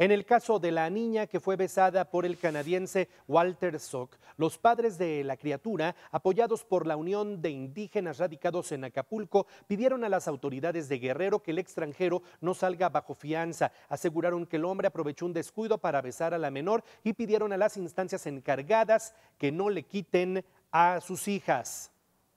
En el caso de la niña que fue besada por el canadiense Walter Sock, los padres de la criatura, apoyados por la Unión de Indígenas Radicados en Acapulco, pidieron a las autoridades de Guerrero que el extranjero no salga bajo fianza. Aseguraron que el hombre aprovechó un descuido para besar a la menor y pidieron a las instancias encargadas que no le quiten a sus hijas.